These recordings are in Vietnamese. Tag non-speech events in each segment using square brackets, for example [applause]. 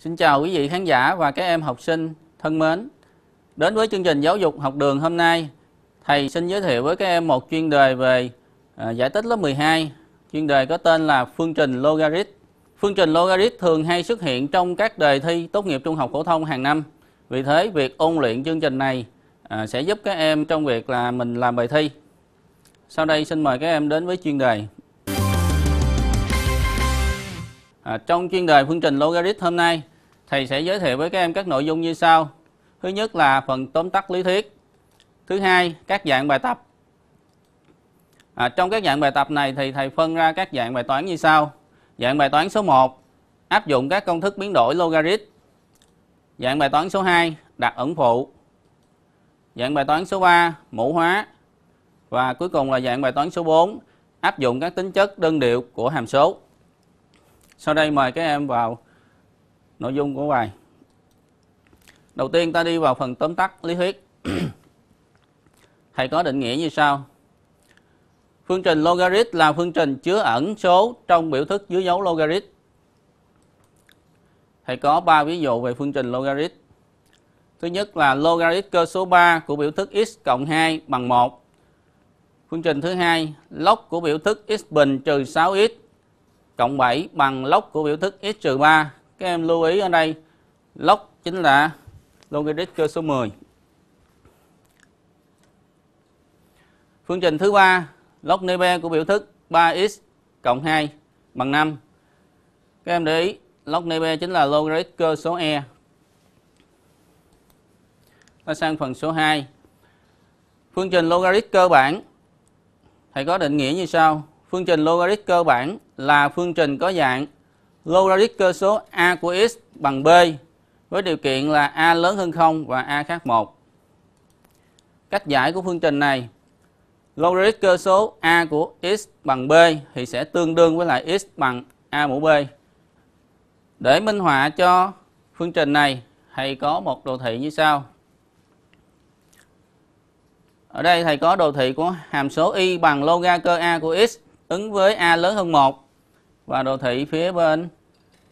Xin chào quý vị khán giả và các em học sinh thân mến. Đến với chương trình giáo dục học đường hôm nay, thầy xin giới thiệu với các em một chuyên đề về à, giải tích lớp 12. Chuyên đề có tên là phương trình logarit. Phương trình logarit thường hay xuất hiện trong các đề thi tốt nghiệp trung học phổ thông hàng năm. Vì thế, việc ôn luyện chương trình này à, sẽ giúp các em trong việc là mình làm bài thi. Sau đây xin mời các em đến với chuyên đề. À, trong chuyên đề phương trình logarit hôm nay, thầy sẽ giới thiệu với các em các nội dung như sau. Thứ nhất là phần tóm tắt lý thuyết. Thứ hai, các dạng bài tập. À, trong các dạng bài tập này thì thầy phân ra các dạng bài toán như sau. Dạng bài toán số 1, áp dụng các công thức biến đổi logarit. Dạng bài toán số 2, đặt ẩn phụ. Dạng bài toán số 3, mũ hóa. Và cuối cùng là dạng bài toán số 4, áp dụng các tính chất đơn điệu của hàm số. Sau đây mời các em vào nội dung của bài đầu tiên ta đi vào phần tóm tắt lý thuyết [clears throat] thầy có định nghĩa như sau phương trình logarit là phương trình chứa ẩn số trong biểu thức dưới dấu logarit thầy có 3 ví dụ về phương trình logarit thứ nhất là logarit cơ số 3 của biểu thức x cộng 2 bằng 1 phương trình thứ hai log của biểu thức x bình trừ 6x cộng 7 bằng log của biểu thức x trừ 3 các em lưu ý ở đây lốc chính là logarit cơ số 10 phương trình thứ ba log nebe của biểu thức 3x cộng 2 bằng 5 các em để ý log nebe chính là logarit cơ số e ta sang phần số 2 phương trình logarit cơ bản thầy có định nghĩa như sau phương trình logarit cơ bản là phương trình có dạng logarit cơ số a của x bằng b với điều kiện là a lớn hơn 0 và a khác 1. Cách giải của phương trình này, logarit cơ số a của x bằng b thì sẽ tương đương với lại x bằng a mũ b. Để minh họa cho phương trình này, thầy có một đồ thị như sau. Ở đây thầy có đồ thị của hàm số y bằng loga cơ a của x ứng với a lớn hơn 1 và đồ thị phía bên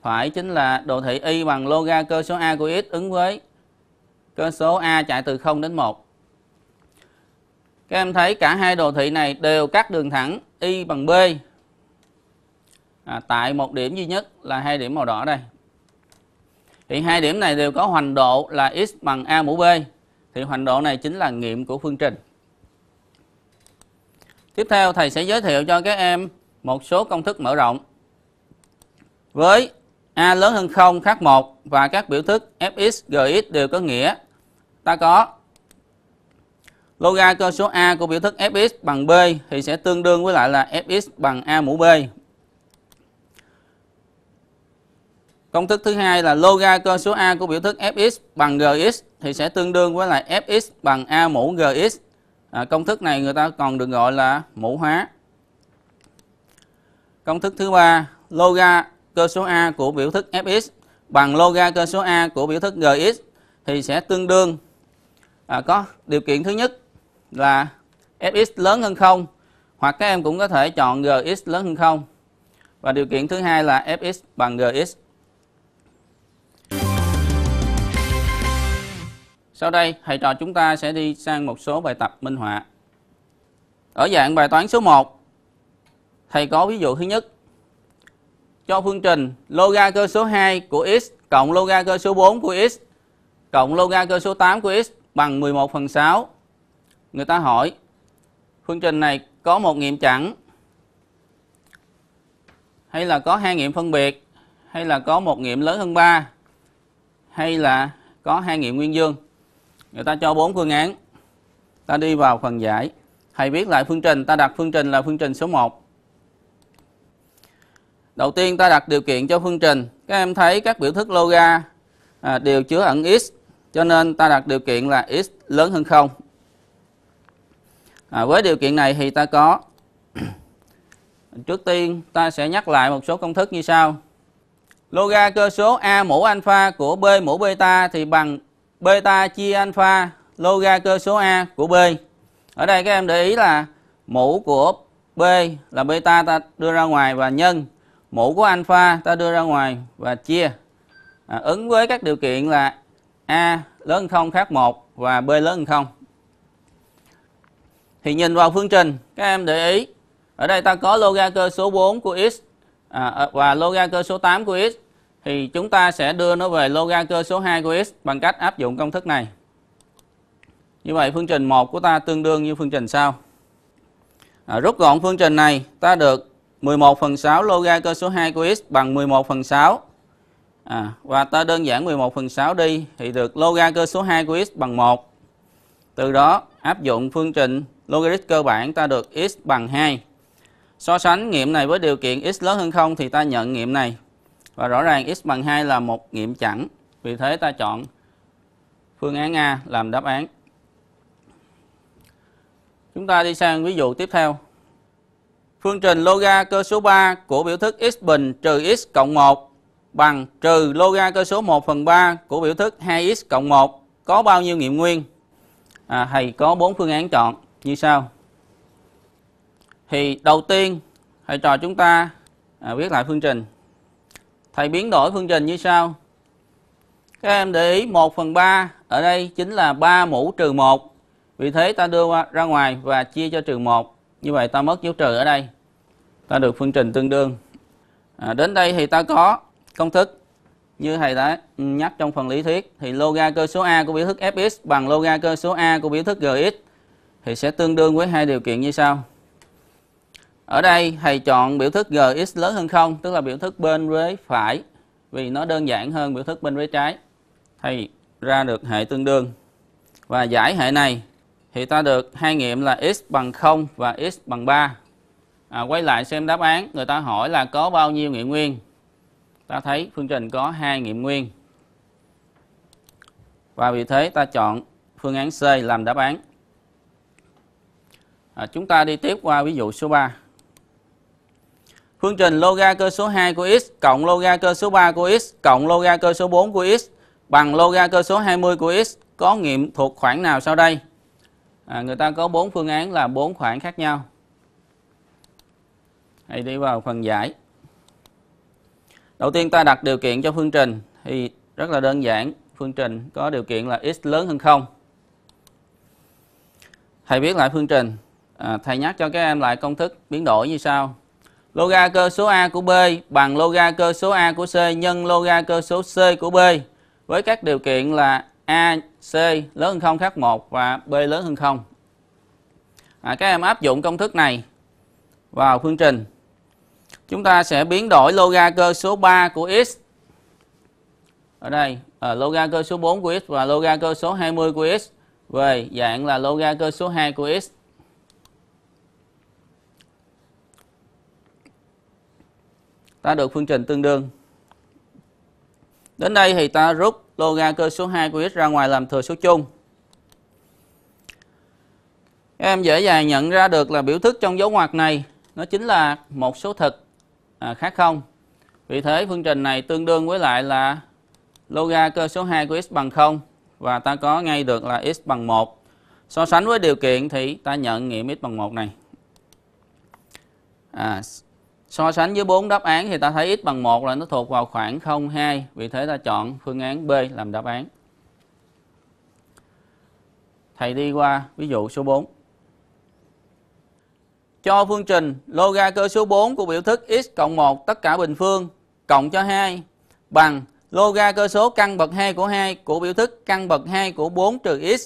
phải chính là đồ thị y bằng loga cơ số a của x ứng với cơ số a chạy từ 0 đến 1. Các em thấy cả hai đồ thị này đều cắt đường thẳng y bằng b à, tại một điểm duy nhất là hai điểm màu đỏ đây. Thì hai điểm này đều có hoành độ là x bằng a mũ b. Thì hoành độ này chính là nghiệm của phương trình. Tiếp theo thầy sẽ giới thiệu cho các em một số công thức mở rộng với A lớn hơn 0 khác 1 và các biểu thức fx, gx đều có nghĩa ta có loga cơ số A của biểu thức fx bằng b thì sẽ tương đương với lại là fx bằng A mũ b. Công thức thứ hai là loga cơ số A của biểu thức fx bằng gx thì sẽ tương đương với lại fx bằng A mũ gx. À, công thức này người ta còn được gọi là mũ hóa. Công thức thứ ba, loga cơ số A của biểu thức Fx bằng loga cơ số A của biểu thức Gx thì sẽ tương đương à, có điều kiện thứ nhất là Fx lớn hơn 0 hoặc các em cũng có thể chọn Gx lớn hơn 0 và điều kiện thứ hai là Fx bằng Gx. Sau đây, thầy trò chúng ta sẽ đi sang một số bài tập minh họa. Ở dạng bài toán số 1, thầy có ví dụ thứ nhất cho phương trình loga cơ số 2 của x cộng loga cơ số 4 của x cộng loga cơ số 8 của x bằng 11 phần 6. Người ta hỏi phương trình này có một nghiệm chẵn hay là có hai nghiệm phân biệt hay là có một nghiệm lớn hơn 3 hay là có hai nghiệm nguyên dương. Người ta cho bốn phương án. Ta đi vào phần giải. Thầy viết lại phương trình, ta đặt phương trình là phương trình số 1 Đầu tiên ta đặt điều kiện cho phương trình. Các em thấy các biểu thức loga à, đều chứa ẩn x, cho nên ta đặt điều kiện là x lớn hơn 0. À, với điều kiện này thì ta có [clears throat] Trước tiên ta sẽ nhắc lại một số công thức như sau. Loga cơ số A mũ alpha của B mũ beta thì bằng beta chia alpha loga cơ số A của B. Ở đây các em để ý là mũ của B là beta ta đưa ra ngoài và nhân mũ của alpha ta đưa ra ngoài và chia à, ứng với các điều kiện là a lớn hơn 0 khác 1 và b lớn hơn 0. Thì nhìn vào phương trình các em để ý ở đây ta có loga cơ số 4 của x à, à và loga cơ số 8 của x thì chúng ta sẽ đưa nó về loga cơ số 2 của x bằng cách áp dụng công thức này. Như vậy phương trình 1 của ta tương đương như phương trình sau. À, rút gọn phương trình này ta được 11 phần 6 loga cơ số 2 của x bằng 11 phần 6. À, và ta đơn giản 11 phần 6 đi thì được loga cơ số 2 của x bằng 1. Từ đó áp dụng phương trình logarit cơ bản ta được x bằng 2. So sánh nghiệm này với điều kiện x lớn hơn 0 thì ta nhận nghiệm này. Và rõ ràng x bằng 2 là một nghiệm chẵn. Vì thế ta chọn phương án A làm đáp án. Chúng ta đi sang ví dụ tiếp theo. Phương trình loga cơ số 3 của biểu thức x bình trừ x cộng 1 bằng trừ loga cơ số 1 phần 3 của biểu thức 2x cộng 1 có bao nhiêu nghiệm nguyên? À, thầy có 4 phương án chọn như sau. Thì đầu tiên thầy trò chúng ta à, viết lại phương trình. Thầy biến đổi phương trình như sau. Các em để ý 1 phần 3 ở đây chính là 3 mũ trừ 1. Vì thế ta đưa ra ngoài và chia cho trừ 1 như vậy ta mất dấu trừ ở đây ta được phương trình tương đương à, đến đây thì ta có công thức như thầy đã nhắc trong phần lý thuyết thì loga cơ số a của biểu thức fx bằng loga cơ số a của biểu thức gx thì sẽ tương đương với hai điều kiện như sau ở đây thầy chọn biểu thức gx lớn hơn không tức là biểu thức bên vế phải vì nó đơn giản hơn biểu thức bên vế trái thầy ra được hệ tương đương và giải hệ này thì ta được hai nghiệm là x bằng 0 và x bằng 3. À, quay lại xem đáp án, người ta hỏi là có bao nhiêu nghiệm nguyên? Ta thấy phương trình có hai nghiệm nguyên. Và vì thế ta chọn phương án C làm đáp án. À, chúng ta đi tiếp qua ví dụ số 3. Phương trình loga cơ số 2 của x cộng loga cơ số 3 của x cộng loga cơ số 4 của x bằng loga cơ số 20 của x có nghiệm thuộc khoảng nào sau đây? à, người ta có bốn phương án là bốn khoản khác nhau hãy đi vào phần giải đầu tiên ta đặt điều kiện cho phương trình thì rất là đơn giản phương trình có điều kiện là x lớn hơn không thầy viết lại phương trình à, thầy nhắc cho các em lại công thức biến đổi như sau loga cơ số a của b bằng loga cơ số a của c nhân loga cơ số c của b với các điều kiện là A, C lớn hơn 0 khác 1 và B lớn hơn 0. À, các em áp dụng công thức này vào phương trình. Chúng ta sẽ biến đổi loga cơ số 3 của x. Ở đây, à, loga cơ số 4 của x và loga cơ số 20 của x về dạng là loga cơ số 2 của x. Ta được phương trình tương đương. Đến đây thì ta rút loga cơ số 2 của x ra ngoài làm thừa số chung. Các em dễ dàng nhận ra được là biểu thức trong dấu ngoặc này nó chính là một số thực à, khác không. Vì thế phương trình này tương đương với lại là loga cơ số 2 của x bằng 0 và ta có ngay được là x bằng 1. So sánh với điều kiện thì ta nhận nghiệm x bằng 1 này. À, So sánh với bốn đáp án thì ta thấy x bằng 1 là nó thuộc vào khoảng 0, 2. Vì thế ta chọn phương án B làm đáp án. Thầy đi qua ví dụ số 4. Cho phương trình loga cơ số 4 của biểu thức x cộng 1 tất cả bình phương cộng cho 2 bằng loga cơ số căn bậc 2 của 2 của biểu thức căn bậc 2 của 4 trừ x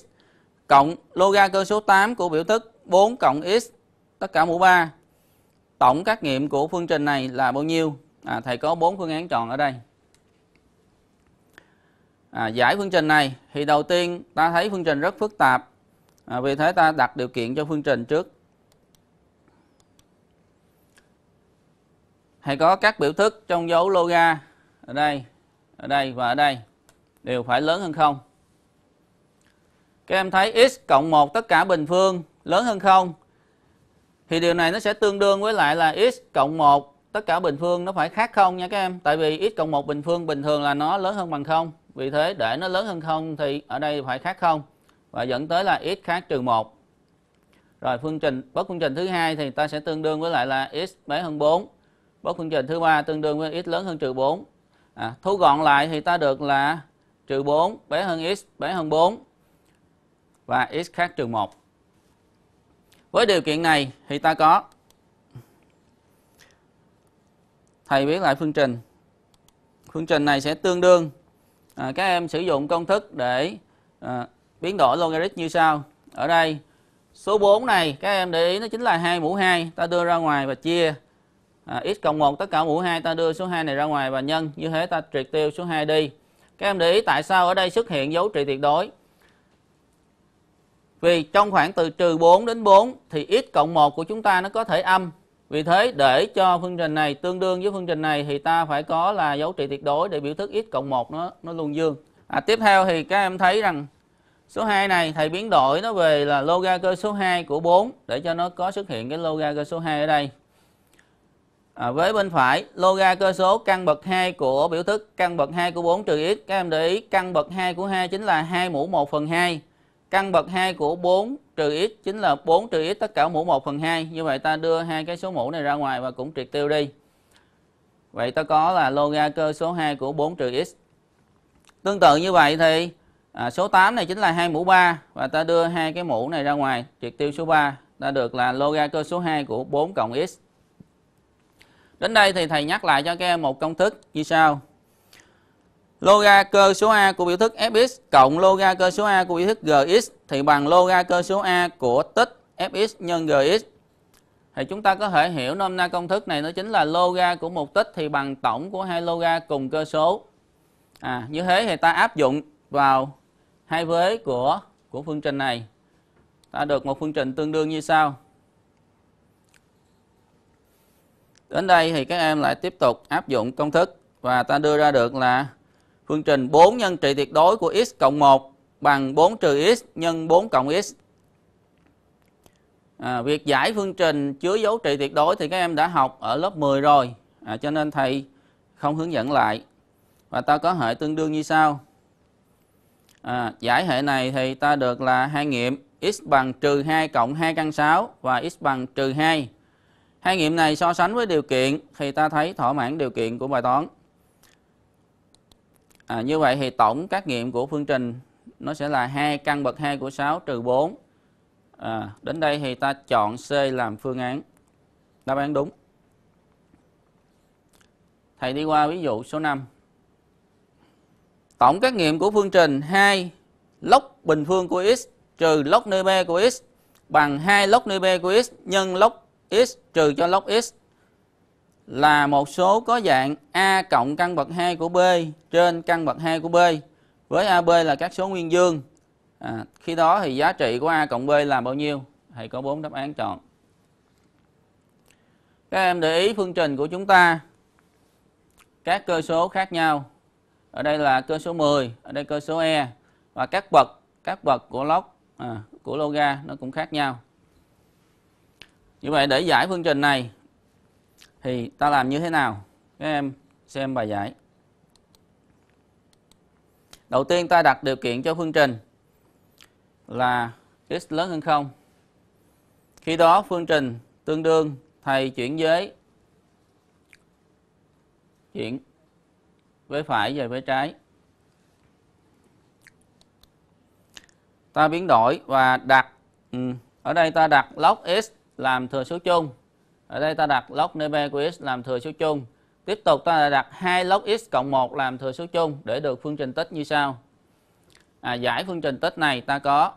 cộng loga cơ số 8 của biểu thức 4 cộng x tất cả mũ 3 tổng các nghiệm của phương trình này là bao nhiêu à, thầy có 4 phương án tròn ở đây à, giải phương trình này thì đầu tiên ta thấy phương trình rất phức tạp à, vì thế ta đặt điều kiện cho phương trình trước hãy có các biểu thức trong dấu loga ở đây ở đây và ở đây đều phải lớn hơn không các em thấy x cộng 1 tất cả bình phương lớn hơn không thì điều này nó sẽ tương đương với lại là x cộng 1 tất cả bình phương nó phải khác không nha các em tại vì x cộng 1 bình phương bình thường là nó lớn hơn bằng không vì thế để nó lớn hơn không thì ở đây phải khác không và dẫn tới là x khác trừ 1 rồi phương trình bất phương trình thứ hai thì ta sẽ tương đương với lại là x bé hơn 4 bất phương trình thứ ba tương đương với x lớn hơn trừ 4 à, thu gọn lại thì ta được là trừ 4 bé hơn x bé hơn 4 và x khác trừ 1 với điều kiện này thì ta có thầy viết lại phương trình. Phương trình này sẽ tương đương à, các em sử dụng công thức để à, biến đổi logarit như sau. Ở đây số 4 này các em để ý nó chính là 2 mũ 2 ta đưa ra ngoài và chia à, x cộng 1 tất cả mũ 2 ta đưa số 2 này ra ngoài và nhân như thế ta triệt tiêu số 2 đi. Các em để ý tại sao ở đây xuất hiện dấu trị tuyệt đối vì trong khoảng từ trừ 4 đến 4 thì x cộng 1 của chúng ta nó có thể âm. Vì thế để cho phương trình này tương đương với phương trình này thì ta phải có là dấu trị tuyệt đối để biểu thức x cộng 1 nó nó luôn dương. À, tiếp theo thì các em thấy rằng số 2 này thầy biến đổi nó về là loga cơ số 2 của 4 để cho nó có xuất hiện cái loga cơ số 2 ở đây. À, với bên phải loga cơ số căn bậc 2 của biểu thức căn bậc 2 của 4 trừ x các em để ý căn bậc 2 của 2 chính là 2 mũ 1 phần 2 Căn bậc 2 của 4 trừ x chính là 4 trừ x tất cả mũ 1 phần 2. Như vậy ta đưa hai cái số mũ này ra ngoài và cũng triệt tiêu đi. Vậy ta có là loga cơ số 2 của 4 trừ x. Tương tự như vậy thì à, số 8 này chính là 2 mũ 3 và ta đưa hai cái mũ này ra ngoài triệt tiêu số 3. Ta được là loga cơ số 2 của 4 cộng x. Đến đây thì thầy nhắc lại cho các em một công thức như sau loga cơ số A của biểu thức Fx cộng loga cơ số A của biểu thức Gx thì bằng loga cơ số A của tích Fx nhân Gx. Thì chúng ta có thể hiểu nôm na công thức này nó chính là loga của một tích thì bằng tổng của hai loga cùng cơ số. À, như thế thì ta áp dụng vào hai vế của của phương trình này. Ta được một phương trình tương đương như sau. Đến đây thì các em lại tiếp tục áp dụng công thức và ta đưa ra được là Phương trình 4 nhân trị tuyệt đối của x cộng 1 bằng 4 trừ x nhân 4 cộng x. À, việc giải phương trình chứa dấu trị tuyệt đối thì các em đã học ở lớp 10 rồi. À, cho nên thầy không hướng dẫn lại. Và ta có hệ tương đương như sau. À, giải hệ này thì ta được là hai nghiệm x bằng trừ 2 cộng 2 căn 6 và x bằng trừ 2. Hai nghiệm này so sánh với điều kiện thì ta thấy thỏa mãn điều kiện của bài toán. À, như vậy thì tổng các nghiệm của phương trình nó sẽ là hai căn bậc 2 của 6 trừ 4. À, đến đây thì ta chọn C làm phương án. Đáp án đúng. Thầy đi qua ví dụ số 5. Tổng các nghiệm của phương trình 2 log bình phương của x trừ log nơi b của x bằng 2 log nơi b của x nhân log x trừ cho log x là một số có dạng A cộng căn bậc 2 của B trên căn bậc 2 của B với AB là các số nguyên dương. À, khi đó thì giá trị của A cộng B là bao nhiêu? Thầy có 4 đáp án chọn. Các em để ý phương trình của chúng ta. Các cơ số khác nhau. Ở đây là cơ số 10, ở đây cơ số E và các bậc các bậc của log à, của loga nó cũng khác nhau. Như vậy để giải phương trình này thì ta làm như thế nào các em xem bài giải đầu tiên ta đặt điều kiện cho phương trình là x lớn hơn không khi đó phương trình tương đương thầy chuyển giới chuyển với phải về với trái ta biến đổi và đặt ừ, ở đây ta đặt log x làm thừa số chung ở đây ta đặt log NB của x làm thừa số chung. Tiếp tục ta đặt hai log x cộng 1 làm thừa số chung để được phương trình tích như sau. À, giải phương trình tích này ta có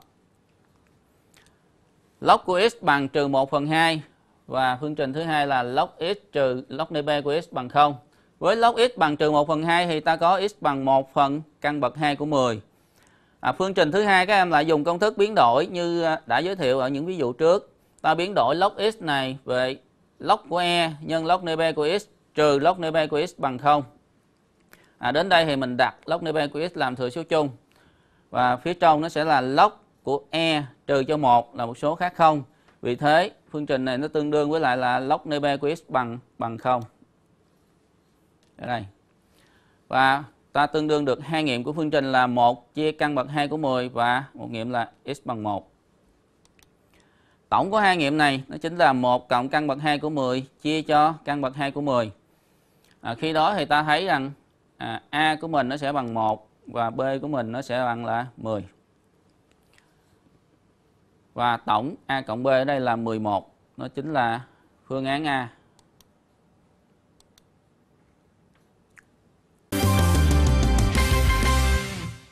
log của x bằng trừ 1 phần 2 và phương trình thứ hai là log x trừ log NB của x bằng 0. Với log x bằng trừ 1 phần 2 thì ta có x bằng 1 phần căn bậc 2 của 10. À, phương trình thứ hai các em lại dùng công thức biến đổi như à, đã giới thiệu ở những ví dụ trước. Ta biến đổi log x này về log của E nhân log NB của X trừ log NB của X bằng 0. À, đến đây thì mình đặt log NB của X làm thừa số chung. Và phía trong nó sẽ là log của E trừ cho 1 là một số khác không. Vì thế phương trình này nó tương đương với lại là log NB của X bằng bằng 0. đây. Và ta tương đương được hai nghiệm của phương trình là 1 chia căn bậc 2 của 10 và một nghiệm là x bằng 1. Tổng của hai nghiệm này nó chính là 1 cộng căn bậc 2 của 10 chia cho căn bậc 2 của 10. À, khi đó thì ta thấy rằng à, A của mình nó sẽ bằng 1 và B của mình nó sẽ bằng là 10. Và tổng A cộng B ở đây là 11, nó chính là phương án A.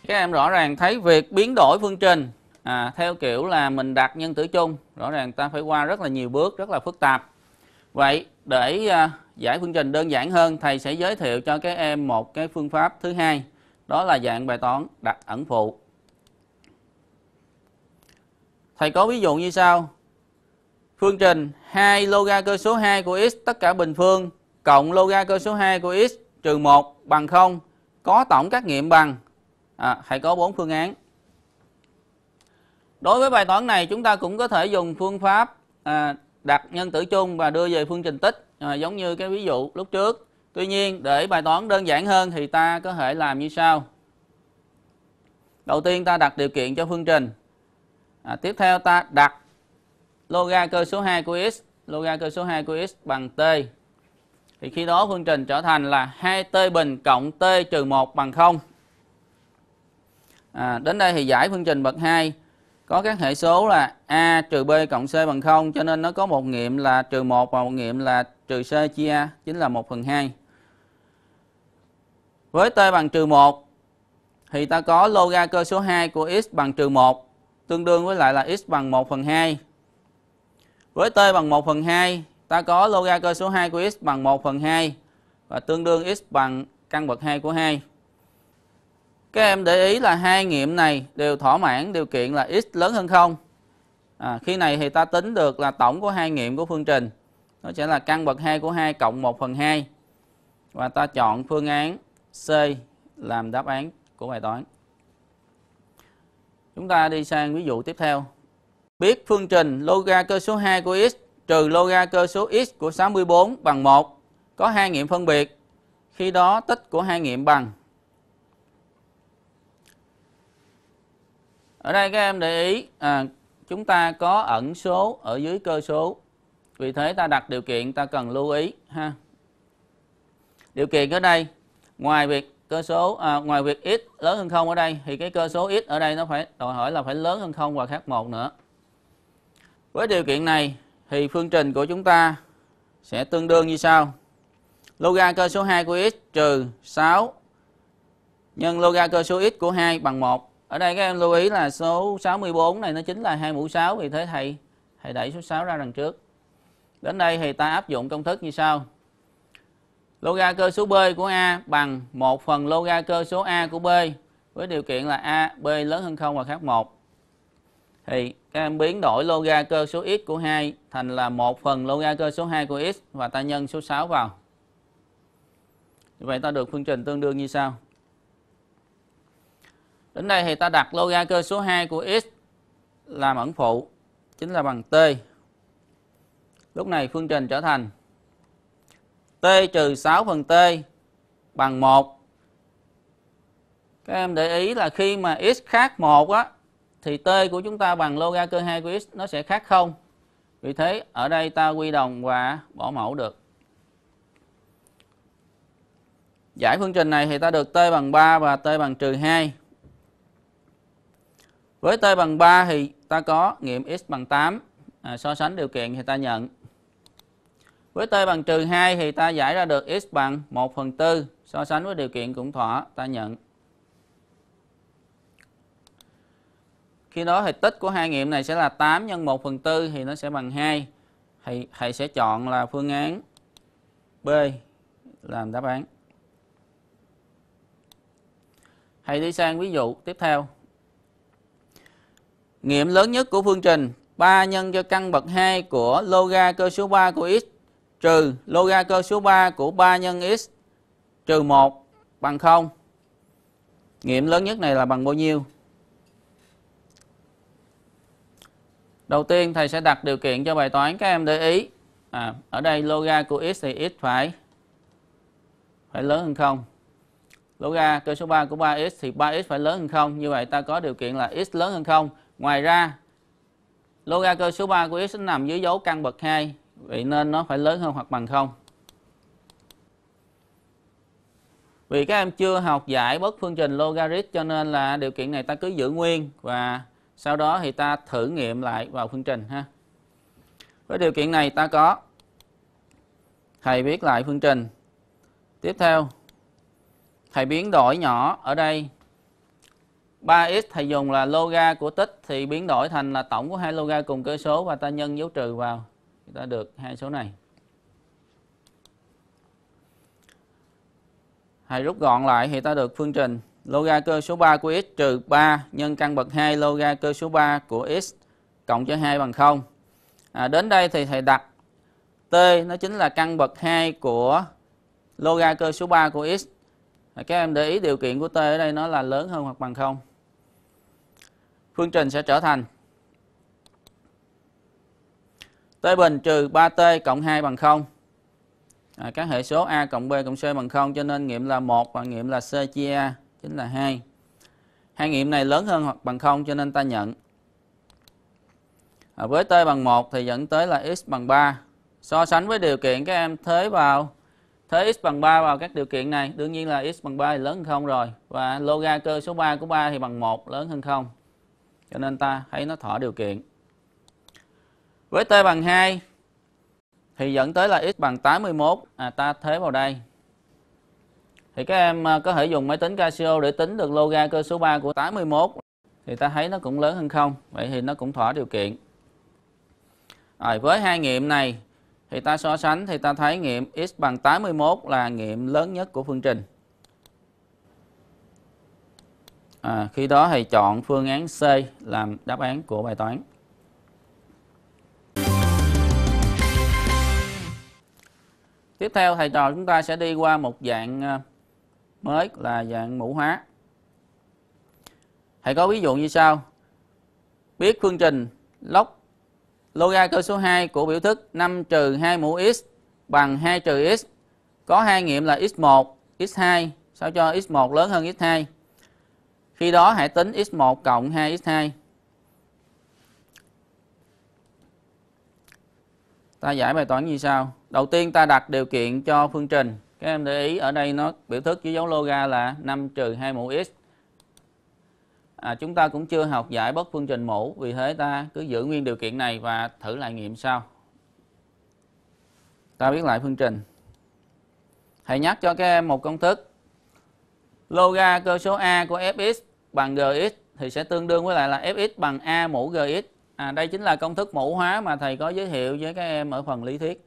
Các em rõ ràng thấy việc biến đổi phương trình à, theo kiểu là mình đặt nhân tử chung rõ ràng ta phải qua rất là nhiều bước rất là phức tạp vậy để à, giải phương trình đơn giản hơn thầy sẽ giới thiệu cho các em một cái phương pháp thứ hai đó là dạng bài toán đặt ẩn phụ thầy có ví dụ như sau phương trình 2 loga cơ số 2 của x tất cả bình phương cộng loga cơ số 2 của x trừ 1 bằng 0 có tổng các nghiệm bằng à, thầy có 4 phương án Đối với bài toán này chúng ta cũng có thể dùng phương pháp à, đặt nhân tử chung và đưa về phương trình tích à, giống như cái ví dụ lúc trước. Tuy nhiên để bài toán đơn giản hơn thì ta có thể làm như sau. Đầu tiên ta đặt điều kiện cho phương trình. À, tiếp theo ta đặt loga cơ số 2 của x, loga cơ số 2 của x bằng t. Thì khi đó phương trình trở thành là 2t bình cộng t trừ 1 bằng 0. À, đến đây thì giải phương trình bậc 2 có các hệ số là a trừ b cộng c bằng 0 cho nên nó có một nghiệm là trừ 1 và một nghiệm là trừ c chia a chính là 1 phần 2. Với t bằng trừ 1 thì ta có loga cơ số 2 của x bằng trừ 1 tương đương với lại là x bằng 1 phần 2. Với t bằng 1 phần 2 ta có loga cơ số 2 của x bằng 1 phần 2 và tương đương x bằng căn bậc 2 của 2 các em để ý là hai nghiệm này đều thỏa mãn điều kiện là x lớn hơn không à, khi này thì ta tính được là tổng của hai nghiệm của phương trình nó sẽ là căn bậc 2 của 2 cộng 1 phần 2 và ta chọn phương án C làm đáp án của bài toán chúng ta đi sang ví dụ tiếp theo biết phương trình loga cơ số 2 của x trừ loga cơ số x của 64 bằng 1 có hai nghiệm phân biệt khi đó tích của hai nghiệm bằng ở đây các em để ý à, chúng ta có ẩn số ở dưới cơ số vì thế ta đặt điều kiện ta cần lưu ý ha điều kiện ở đây ngoài việc cơ số à, ngoài việc x lớn hơn không ở đây thì cái cơ số x ở đây nó phải đòi hỏi là phải lớn hơn không và khác một nữa với điều kiện này thì phương trình của chúng ta sẽ tương đương như sau loga cơ số 2 của x trừ 6 nhân loga cơ số x của 2 bằng 1 ở đây các em lưu ý là số 64 này nó chính là hai mũ 6 vì thế thầy thầy đẩy số 6 ra đằng trước. Đến đây thì ta áp dụng công thức như sau. Loga cơ số B của A bằng 1 phần loga cơ số A của B với điều kiện là A, B lớn hơn 0 và khác 1. Thì các em biến đổi loga cơ số x của 2 thành là 1 phần loga cơ số 2 của x và ta nhân số 6 vào. Như vậy ta được phương trình tương đương như sau. Đến đây thì ta đặt loga cơ số 2 của x làm ẩn phụ, chính là bằng t. Lúc này phương trình trở thành t trừ 6 phần t bằng 1. Các em để ý là khi mà x khác 1 á, thì t của chúng ta bằng loga cơ 2 của x nó sẽ khác không. Vì thế ở đây ta quy đồng và bỏ mẫu được. Giải phương trình này thì ta được t bằng 3 và t bằng trừ 2. Với t bằng 3 thì ta có nghiệm x bằng 8. À, so sánh điều kiện thì ta nhận. Với t bằng trừ 2 thì ta giải ra được x bằng 1 phần 4. So sánh với điều kiện cũng thỏa, ta nhận. Khi đó thì tích của hai nghiệm này sẽ là 8 nhân 1 phần 4 thì nó sẽ bằng 2. Thầy, thầy sẽ chọn là phương án B làm đáp án. Thầy đi sang ví dụ tiếp theo nghiệm lớn nhất của phương trình 3 nhân cho căn bậc 2 của loga cơ số 3 của x trừ loga cơ số 3 của 3 nhân x trừ 1 bằng 0. Nghiệm lớn nhất này là bằng bao nhiêu? Đầu tiên thầy sẽ đặt điều kiện cho bài toán các em để ý. À, ở đây loga của x thì x phải phải lớn hơn 0. Loga cơ số 3 của 3x thì 3x phải lớn hơn 0. Như vậy ta có điều kiện là x lớn hơn 0 Ngoài ra, loga cơ số 3 của x nằm dưới dấu căn bậc 2, vậy nên nó phải lớn hơn hoặc bằng 0. Vì các em chưa học giải bất phương trình logarit cho nên là điều kiện này ta cứ giữ nguyên và sau đó thì ta thử nghiệm lại vào phương trình ha. Với điều kiện này ta có thầy viết lại phương trình. Tiếp theo, thầy biến đổi nhỏ ở đây 3x thầy dùng là loga của tích thì biến đổi thành là tổng của hai loga cùng cơ số và ta nhân dấu trừ vào thì ta được hai số này. thầy rút gọn lại thì ta được phương trình loga cơ số 3 của x trừ 3 nhân căn bậc 2 loga cơ số 3 của x cộng cho 2 bằng 0. À, đến đây thì thầy đặt t nó chính là căn bậc 2 của loga cơ số 3 của x các em để ý điều kiện của t ở đây nó là lớn hơn hoặc bằng 0 phương trình sẽ trở thành t bình trừ 3t cộng 2 bằng 0. À, các hệ số a cộng b cộng c bằng 0 cho nên nghiệm là 1 và nghiệm là c chia a chính là 2. Hai nghiệm này lớn hơn hoặc bằng 0 cho nên ta nhận. À, với t bằng 1 thì dẫn tới là x bằng 3. So sánh với điều kiện các em thế vào thế x bằng 3 vào các điều kiện này, đương nhiên là x bằng 3 thì lớn hơn 0 rồi và loga cơ số 3 của 3 thì bằng 1 lớn hơn 0. Cho nên ta thấy nó thỏa điều kiện. Với t bằng 2 thì dẫn tới là x bằng 81. À, ta thế vào đây. Thì các em à, có thể dùng máy tính Casio để tính được loga cơ số 3 của 81. Thì ta thấy nó cũng lớn hơn không. Vậy thì nó cũng thỏa điều kiện. Rồi, với hai nghiệm này thì ta so sánh thì ta thấy nghiệm x bằng 81 là nghiệm lớn nhất của phương trình. À, khi đó thầy chọn phương án C làm đáp án của bài toán. Tiếp theo thầy trò chúng ta sẽ đi qua một dạng à, mới là dạng mũ hóa. Thầy có ví dụ như sau. Biết phương trình log loga cơ số 2 của biểu thức 5 trừ 2 mũ x bằng 2 trừ x. Có hai nghiệm là x1, x2 sao cho x1 lớn hơn x2 khi đó hãy tính x1 cộng 2x2. Ta giải bài toán như sau. Đầu tiên ta đặt điều kiện cho phương trình. Các em để ý ở đây nó biểu thức với dấu loga là 5 trừ 2 mũ x. À, chúng ta cũng chưa học giải bất phương trình mũ, vì thế ta cứ giữ nguyên điều kiện này và thử lại nghiệm sau. Ta viết lại phương trình. Hãy nhắc cho các em một công thức loga cơ số A của Fx bằng Gx thì sẽ tương đương với lại là Fx bằng A mũ Gx. À, đây chính là công thức mũ hóa mà thầy có giới thiệu với các em ở phần lý thuyết.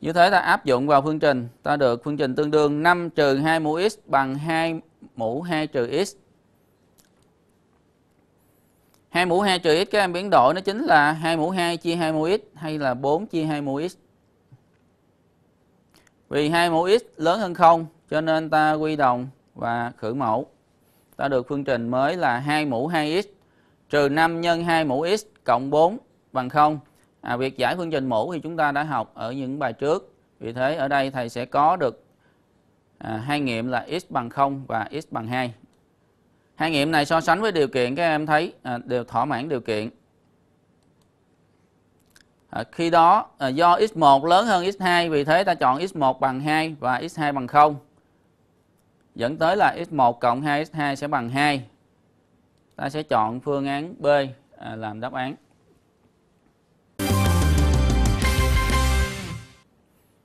Như thế ta áp dụng vào phương trình, ta được phương trình tương đương 5 trừ 2 mũ x bằng 2 mũ 2 trừ x. 2 mũ 2 trừ x các em biến đổi nó chính là 2 mũ 2 chia 2 mũ x hay là 4 chia 2 mũ x. Vì hai mũ x lớn hơn 0 cho nên ta quy đồng và khử mẫu. Ta được phương trình mới là 2 mũ 2x trừ 5 nhân 2 mũ x cộng 4 bằng 0. À, việc giải phương trình mũ thì chúng ta đã học ở những bài trước. Vì thế ở đây thầy sẽ có được à, hai nghiệm là x bằng 0 và x bằng 2. Hai nghiệm này so sánh với điều kiện các em thấy à, đều thỏa mãn điều kiện À, khi đó à, do x1 lớn hơn x2 vì thế ta chọn x1 bằng 2 và x2 bằng 0. Dẫn tới là x1 cộng 2x2 sẽ bằng 2. Ta sẽ chọn phương án B à, làm đáp án.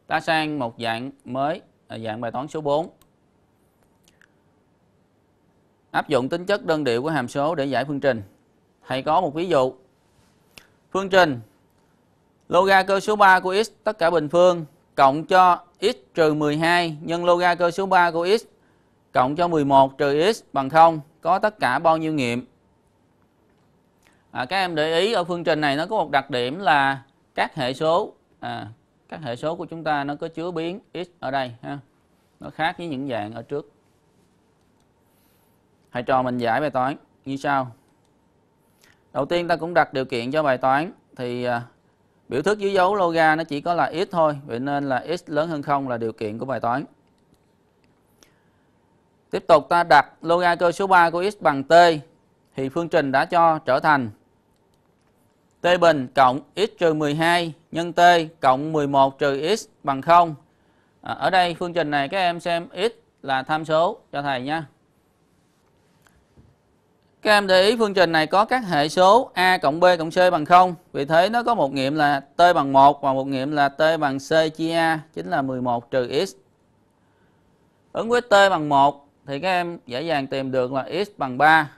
Ta sang một dạng mới, dạng bài toán số 4. Áp dụng tính chất đơn điệu của hàm số để giải phương trình. Thầy có một ví dụ. Phương trình Loga cơ số 3 của x tất cả bình phương cộng cho x trừ 12 nhân loga cơ số 3 của x cộng cho 11 trừ x bằng 0 có tất cả bao nhiêu nghiệm? À, các em để ý ở phương trình này nó có một đặc điểm là các hệ số à, các hệ số của chúng ta nó có chứa biến x ở đây ha. Nó khác với những dạng ở trước. Hãy cho mình giải bài toán như sau. Đầu tiên ta cũng đặt điều kiện cho bài toán thì à, Biểu thức dưới dấu loga nó chỉ có là x thôi, vậy nên là x lớn hơn 0 là điều kiện của bài toán. Tiếp tục ta đặt loga cơ số 3 của x bằng t thì phương trình đã cho trở thành t bình cộng x trừ 12 nhân t cộng 11 trừ x bằng 0. À, ở đây phương trình này các em xem x là tham số cho thầy nha. Các em để ý phương trình này có các hệ số A cộng B cộng C bằng 0. Vì thế nó có một nghiệm là T bằng 1 và một nghiệm là T bằng C chia A chính là 11 trừ X. Ứng với T bằng 1 thì các em dễ dàng tìm được là X bằng 3.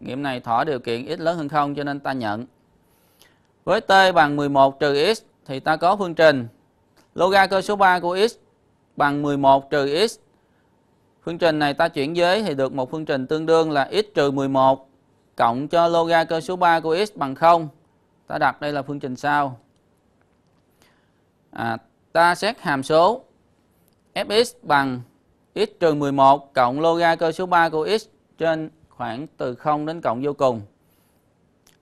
Nghiệm này thỏa điều kiện X lớn hơn 0 cho nên ta nhận. Với T bằng 11 trừ X thì ta có phương trình loga cơ số 3 của X bằng 11 trừ X Phương trình này ta chuyển giới thì được một phương trình tương đương là x trừ 11 cộng cho loga cơ số 3 của x bằng 0. Ta đặt đây là phương trình sau. À, ta xét hàm số fx bằng x trừ 11 cộng loga cơ số 3 của x trên khoảng từ 0 đến cộng vô cùng.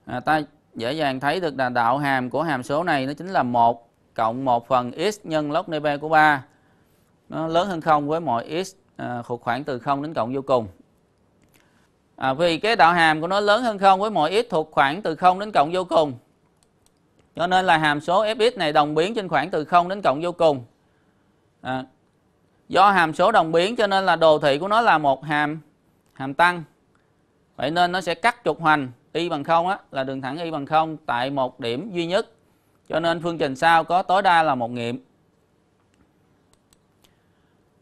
À, ta dễ dàng thấy được là đạo hàm của hàm số này nó chính là 1 cộng 1 phần x nhân log nb của 3. Nó lớn hơn 0 với mọi x à, khoảng từ 0 đến cộng vô cùng à, vì cái đạo hàm của nó lớn hơn không với mọi x thuộc khoảng từ 0 đến cộng vô cùng cho nên là hàm số fx này đồng biến trên khoảng từ 0 đến cộng vô cùng à, do hàm số đồng biến cho nên là đồ thị của nó là một hàm hàm tăng vậy nên nó sẽ cắt trục hoành y bằng 0 á, là đường thẳng y bằng 0 tại một điểm duy nhất cho nên phương trình sau có tối đa là một nghiệm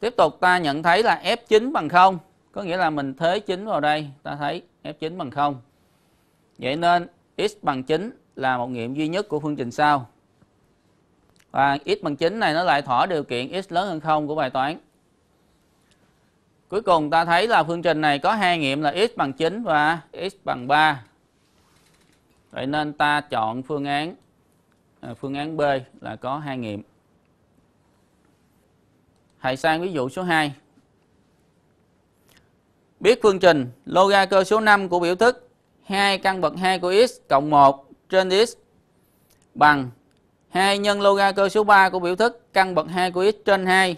Tiếp tục ta nhận thấy là F9 bằng 0, có nghĩa là mình thế 9 vào đây, ta thấy F9 bằng 0. Vậy nên x bằng 9 là một nghiệm duy nhất của phương trình sau. Và x bằng 9 này nó lại thỏa điều kiện x lớn hơn 0 của bài toán. Cuối cùng ta thấy là phương trình này có hai nghiệm là x bằng 9 và x bằng 3. Vậy nên ta chọn phương án à, phương án B là có hai nghiệm. Hãy sang ví dụ số 2. Biết phương trình loga cơ số 5 của biểu thức 2 căn bậc 2 của x cộng 1 trên x bằng 2 nhân loga cơ số 3 của biểu thức căn bậc 2 của x trên 2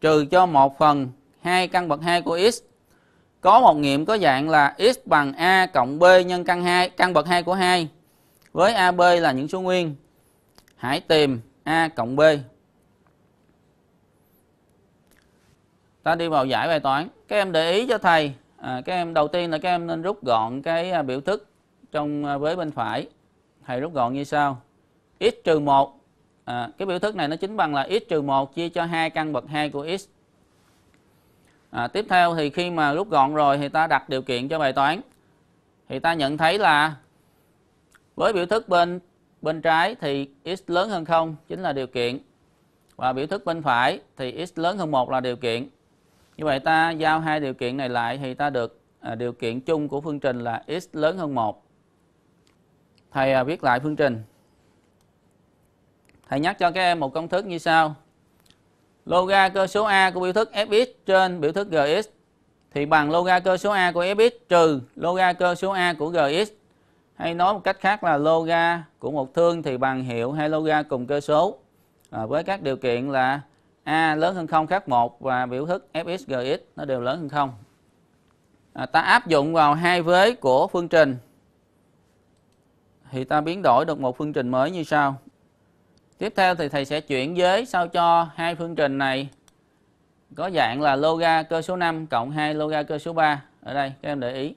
trừ cho 1 phần 2 căn bậc 2 của x. Có một nghiệm có dạng là x bằng a cộng b nhân căn 2 căn bậc 2 của 2 với ab là những số nguyên. Hãy tìm a cộng b ta đi vào giải bài toán các em để ý cho thầy à, các em đầu tiên là các em nên rút gọn cái à, biểu thức trong à, với bên phải thầy rút gọn như sau x trừ một. à, cái biểu thức này nó chính bằng là x trừ một chia cho hai căn bậc 2 của x à, tiếp theo thì khi mà rút gọn rồi thì ta đặt điều kiện cho bài toán thì ta nhận thấy là với biểu thức bên bên trái thì x lớn hơn không chính là điều kiện và biểu thức bên phải thì x lớn hơn một là điều kiện như vậy ta giao hai điều kiện này lại thì ta được à, điều kiện chung của phương trình là x lớn hơn 1. Thầy à, viết lại phương trình. Thầy nhắc cho các em một công thức như sau. Loga cơ số A của biểu thức fx trên biểu thức gx thì bằng loga cơ số A của fx trừ loga cơ số A của gx. Hay nói một cách khác là loga của một thương thì bằng hiệu hay loga cùng cơ số. À, với các điều kiện là A lớn hơn 0 khác 1 và biểu thức Fx, Gx nó đều lớn hơn 0. À, ta áp dụng vào hai vế của phương trình thì ta biến đổi được một phương trình mới như sau. Tiếp theo thì thầy sẽ chuyển vế sao cho hai phương trình này có dạng là loga cơ số 5 cộng 2 loga cơ số 3. Ở đây các em để ý.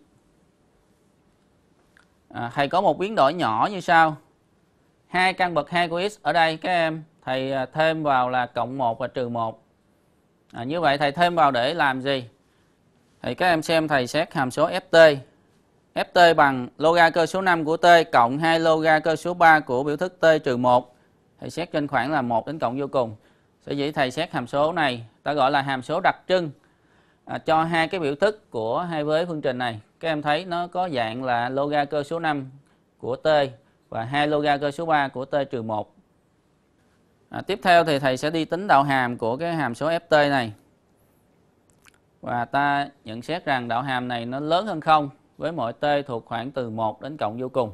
À, thầy có một biến đổi nhỏ như sau. hai căn bậc 2 của x ở đây các em thầy à, thêm vào là cộng 1 và trừ 1 à, như vậy thầy thêm vào để làm gì thì các em xem thầy xét hàm số ft ft bằng loga cơ số 5 của t cộng 2 loga cơ số 3 của biểu thức t trừ 1 thầy xét trên khoảng là 1 đến cộng vô cùng sẽ dĩ thầy xét hàm số này ta gọi là hàm số đặc trưng à, cho hai cái biểu thức của hai vế phương trình này các em thấy nó có dạng là loga cơ số 5 của t và hai loga cơ số 3 của t trừ 1 à, tiếp theo thì thầy sẽ đi tính đạo hàm của cái hàm số ft này và ta nhận xét rằng đạo hàm này nó lớn hơn không với mọi t thuộc khoảng từ 1 đến cộng vô cùng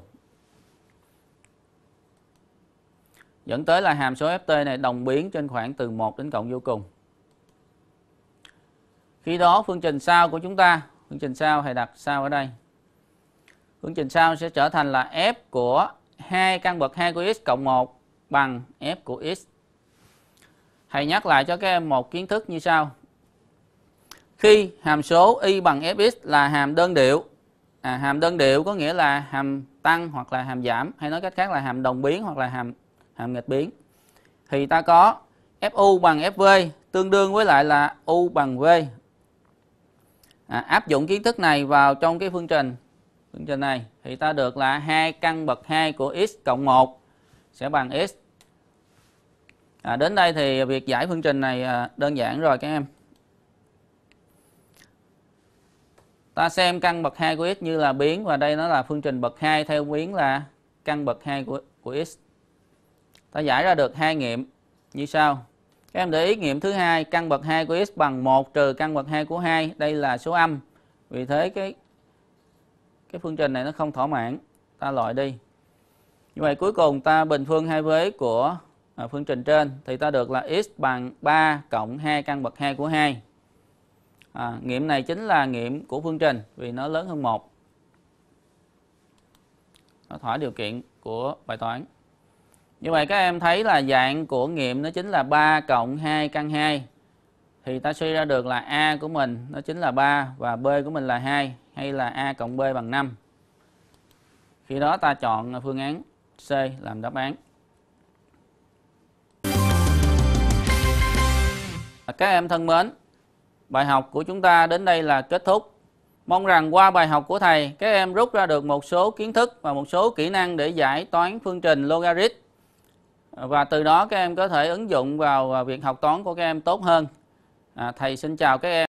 dẫn tới là hàm số ft này đồng biến trên khoảng từ 1 đến cộng vô cùng khi đó phương trình sau của chúng ta phương trình sau thầy đặt sau ở đây phương trình sau sẽ trở thành là f của hai căn bậc 2 của x cộng 1 bằng f của x. Thầy nhắc lại cho các em một kiến thức như sau. Khi hàm số y bằng fx là hàm đơn điệu, à, hàm đơn điệu có nghĩa là hàm tăng hoặc là hàm giảm hay nói cách khác là hàm đồng biến hoặc là hàm hàm nghịch biến. Thì ta có fu bằng fv tương đương với lại là u bằng v. À, áp dụng kiến thức này vào trong cái phương trình phương trình này thì ta được là hai căn bậc 2 của x cộng 1 sẽ bằng S à, đến đây thì việc giải phương trình này à, đơn giản rồi các em ta xem căn bậc 2 của x như là biến và đây nó là phương trình bậc 2 theo biến là căn bậc 2 của của x ta giải ra được hai nghiệm như sau các em để ý nghiệm thứ hai căn bậc 2 của x bằng 1 trừ căn bậc 2 của 2 đây là số âm vì thế cái cái phương trình này nó không thỏa mãn ta loại đi như vậy cuối cùng ta bình phương hai vế của à, phương trình trên thì ta được là x bằng 3 cộng 2 căn bậc 2 của 2. À, nghiệm này chính là nghiệm của phương trình vì nó lớn hơn 1. Nó thỏa điều kiện của bài toán. Như vậy các em thấy là dạng của nghiệm nó chính là 3 cộng 2 căn 2. Thì ta suy ra được là A của mình nó chính là 3 và B của mình là 2 hay là A cộng B bằng 5. Khi đó ta chọn phương án C làm đáp án. À, các em thân mến, bài học của chúng ta đến đây là kết thúc. Mong rằng qua bài học của thầy, các em rút ra được một số kiến thức và một số kỹ năng để giải toán phương trình logarit. Và từ đó các em có thể ứng dụng vào việc học toán của các em tốt hơn. À, thầy xin chào các em.